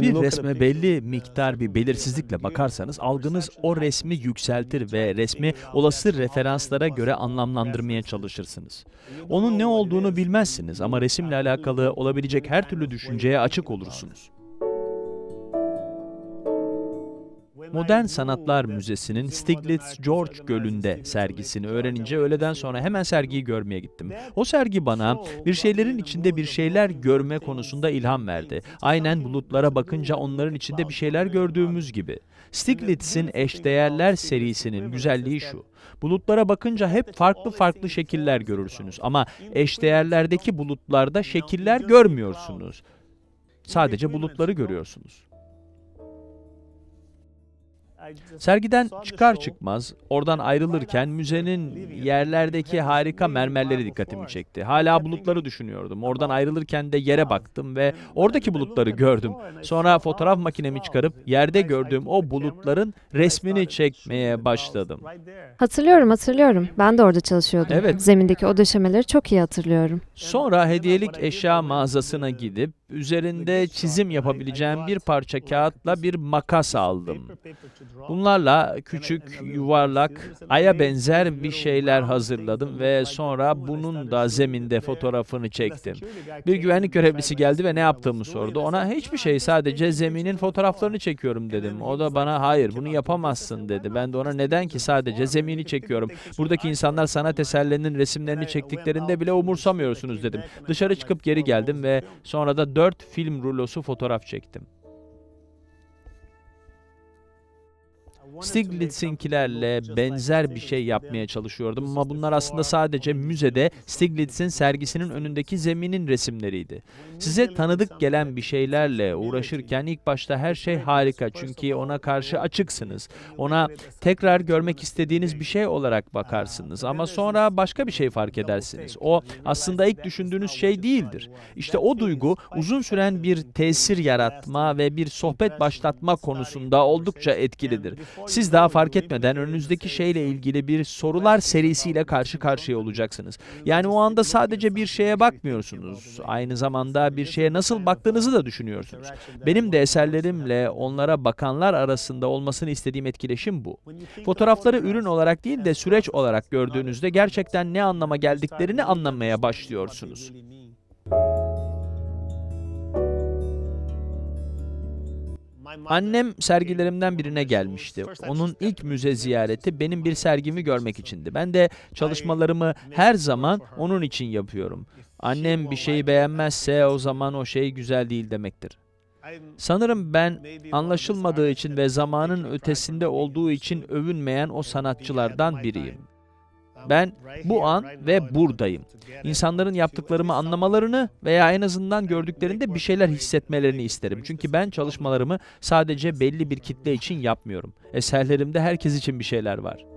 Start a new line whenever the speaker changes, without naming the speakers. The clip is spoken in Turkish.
Bir resme belli miktar bir belirsizlikle bakarsanız algınız o resmi yükseltir ve resmi olası referanslara göre anlamlandırmaya çalışırsınız. Onun ne olduğunu bilmezsiniz ama resimle alakalı olabilecek her türlü düşünceye açık olursunuz. Modern Sanatlar Müzesi'nin Stiglitz George Gölü'nde sergisini öğrenince öğleden sonra hemen sergiyi görmeye gittim. O sergi bana bir şeylerin içinde bir şeyler görme konusunda ilham verdi. Aynen bulutlara bakınca onların içinde bir şeyler gördüğümüz gibi. Stiglitz'in Eşdeğerler serisinin güzelliği şu. Bulutlara bakınca hep farklı farklı şekiller görürsünüz ama eşdeğerlerdeki bulutlarda şekiller görmüyorsunuz. Sadece bulutları görüyorsunuz. Sergiden çıkar çıkmaz oradan ayrılırken müzenin yerlerdeki harika mermerleri dikkatimi çekti. Hala bulutları düşünüyordum. Oradan ayrılırken de yere baktım ve oradaki bulutları gördüm. Sonra fotoğraf makinemi çıkarıp yerde gördüğüm o bulutların resmini çekmeye başladım. Hatırlıyorum hatırlıyorum. Ben de orada çalışıyordum. Evet. Zemindeki o döşemeleri çok iyi hatırlıyorum. Sonra hediyelik eşya mağazasına gidip üzerinde çizim yapabileceğim bir parça kağıtla bir makas aldım. Bunlarla küçük, yuvarlak, aya benzer bir şeyler hazırladım ve sonra bunun da zeminde fotoğrafını çektim. Bir güvenlik görevlisi geldi ve ne yaptığımı sordu. Ona hiçbir şey sadece zeminin fotoğraflarını çekiyorum dedim. O da bana hayır bunu yapamazsın dedi. Ben de ona neden ki sadece zemini çekiyorum. Buradaki insanlar sanat eserlerinin resimlerini çektiklerinde bile umursamıyorsunuz dedim. Dışarı çıkıp geri geldim ve sonra da dört film rulosu fotoğraf çektim. Stiglitz'inkilerle benzer bir şey yapmaya çalışıyordum ama bunlar aslında sadece müzede Stiglitz'in sergisinin önündeki zeminin resimleriydi. Size tanıdık gelen bir şeylerle uğraşırken ilk başta her şey harika çünkü ona karşı açıksınız. Ona tekrar görmek istediğiniz bir şey olarak bakarsınız ama sonra başka bir şey fark edersiniz. O aslında ilk düşündüğünüz şey değildir. İşte o duygu uzun süren bir tesir yaratma ve bir sohbet başlatma konusunda oldukça etkilidir. Siz daha fark etmeden önünüzdeki şeyle ilgili bir sorular serisiyle karşı karşıya olacaksınız. Yani o anda sadece bir şeye bakmıyorsunuz. Aynı zamanda bir şeye nasıl baktığınızı da düşünüyorsunuz. Benim de eserlerimle onlara bakanlar arasında olmasını istediğim etkileşim bu. Fotoğrafları ürün olarak değil de süreç olarak gördüğünüzde gerçekten ne anlama geldiklerini anlamaya başlıyorsunuz. Annem sergilerimden birine gelmişti. Onun ilk müze ziyareti benim bir sergimi görmek içindi. Ben de çalışmalarımı her zaman onun için yapıyorum. Annem bir şeyi beğenmezse o zaman o şey güzel değil demektir. Sanırım ben anlaşılmadığı için ve zamanın ötesinde olduğu için övünmeyen o sanatçılardan biriyim. Ben bu an ve buradayım. İnsanların yaptıklarımı anlamalarını veya en azından gördüklerinde bir şeyler hissetmelerini isterim. Çünkü ben çalışmalarımı sadece belli bir kitle için yapmıyorum. Eserlerimde herkes için bir şeyler var.